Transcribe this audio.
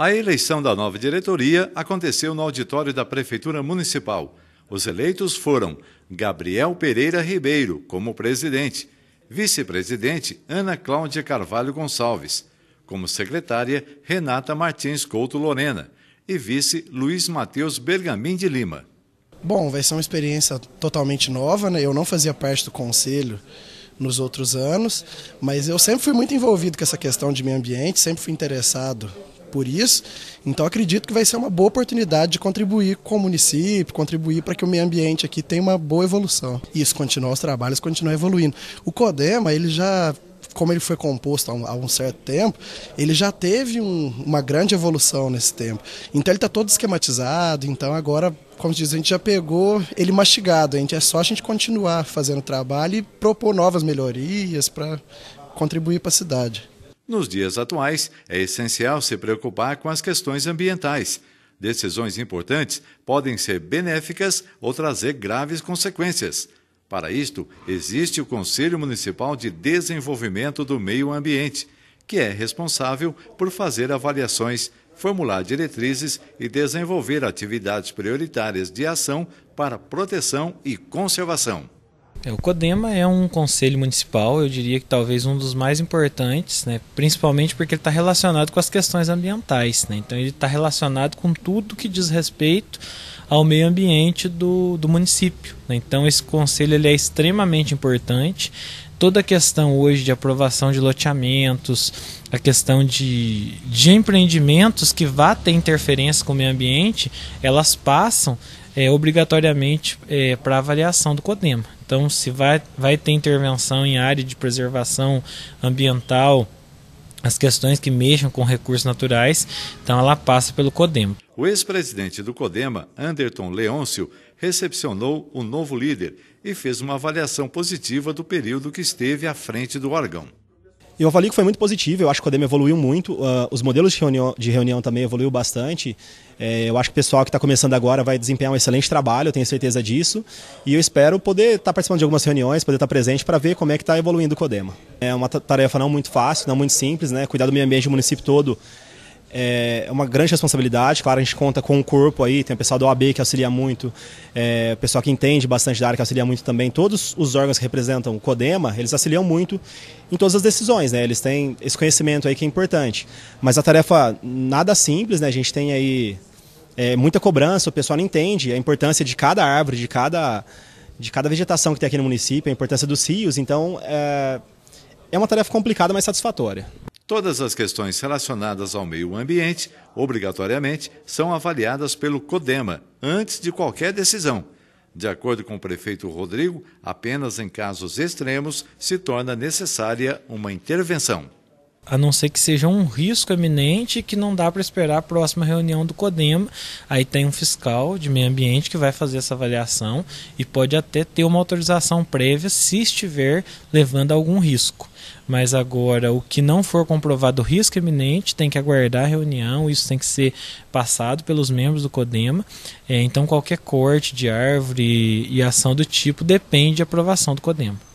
A eleição da nova diretoria aconteceu no auditório da Prefeitura Municipal. Os eleitos foram Gabriel Pereira Ribeiro como presidente, vice-presidente Ana Cláudia Carvalho Gonçalves, como secretária Renata Martins Couto Lorena e vice Luiz Matheus Bergamin de Lima. Bom, vai ser uma experiência totalmente nova, né? Eu não fazia parte do conselho nos outros anos, mas eu sempre fui muito envolvido com essa questão de meio ambiente, sempre fui interessado por isso. Então acredito que vai ser uma boa oportunidade de contribuir com o município, contribuir para que o meio ambiente aqui tenha uma boa evolução. Isso continua os trabalhos, continua evoluindo. O Codema, ele já como ele foi composto há um, há um certo tempo, ele já teve um, uma grande evolução nesse tempo. Então ele está todo esquematizado, então agora, como diz, a gente já pegou ele mastigado, a gente, é só a gente continuar fazendo o trabalho e propor novas melhorias para contribuir para a cidade. Nos dias atuais, é essencial se preocupar com as questões ambientais. Decisões importantes podem ser benéficas ou trazer graves consequências. Para isto, existe o Conselho Municipal de Desenvolvimento do Meio Ambiente, que é responsável por fazer avaliações, formular diretrizes e desenvolver atividades prioritárias de ação para proteção e conservação. É, o CODEMA é um conselho municipal, eu diria que talvez um dos mais importantes, né? principalmente porque ele está relacionado com as questões ambientais. Né? Então, ele está relacionado com tudo que diz respeito ao meio ambiente do, do município. Né? Então, esse conselho ele é extremamente importante toda a questão hoje de aprovação de loteamentos, a questão de, de empreendimentos que vá ter interferência com o meio ambiente, elas passam é, obrigatoriamente é, para avaliação do CODEMA. Então, se vai, vai ter intervenção em área de preservação ambiental, as questões que mexam com recursos naturais, então ela passa pelo CODEMA o ex-presidente do CODEMA, Anderton Leôncio, recepcionou o novo líder e fez uma avaliação positiva do período que esteve à frente do órgão. Eu avalio que foi muito positivo, eu acho que o CODEMA evoluiu muito, uh, os modelos de reunião, de reunião, também evoluiu bastante. É, eu acho que o pessoal que está começando agora vai desempenhar um excelente trabalho, eu tenho certeza disso. E eu espero poder estar tá participando de algumas reuniões, poder estar tá presente para ver como é que está evoluindo o CODEMA. É uma tarefa não muito fácil, não muito simples, né? Cuidar do meio ambiente do município todo é, é uma grande responsabilidade, claro, a gente conta com o corpo aí, tem o pessoal da OAB que auxilia muito, é, o pessoal que entende bastante da área que auxilia muito também. Todos os órgãos que representam o CODEMA, eles auxiliam muito em todas as decisões, né? Eles têm esse conhecimento aí que é importante. Mas a tarefa nada simples, né? A gente tem aí é, muita cobrança, o pessoal não entende a importância de cada árvore, de cada, de cada vegetação que tem aqui no município, a importância dos rios, então é, é uma tarefa complicada, mas satisfatória. Todas as questões relacionadas ao meio ambiente, obrigatoriamente, são avaliadas pelo CODEMA antes de qualquer decisão. De acordo com o prefeito Rodrigo, apenas em casos extremos se torna necessária uma intervenção a não ser que seja um risco eminente que não dá para esperar a próxima reunião do CODEMA. Aí tem um fiscal de meio ambiente que vai fazer essa avaliação e pode até ter uma autorização prévia se estiver levando algum risco. Mas agora, o que não for comprovado risco eminente tem que aguardar a reunião, isso tem que ser passado pelos membros do CODEMA. É, então, qualquer corte de árvore e ação do tipo depende de aprovação do CODEMA.